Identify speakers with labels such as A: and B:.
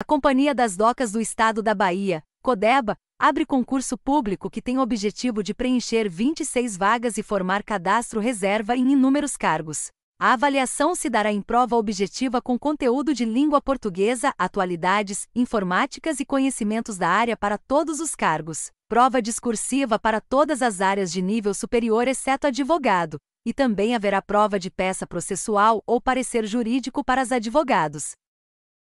A: A Companhia das Docas do Estado da Bahia, CODEBA, abre concurso público que tem o objetivo de preencher 26 vagas e formar cadastro reserva em inúmeros cargos. A avaliação se dará em prova objetiva com conteúdo de língua portuguesa, atualidades, informáticas e conhecimentos da área para todos os cargos, prova discursiva para todas as áreas de nível superior, exceto advogado, e também haverá prova de peça processual ou parecer jurídico para os advogados.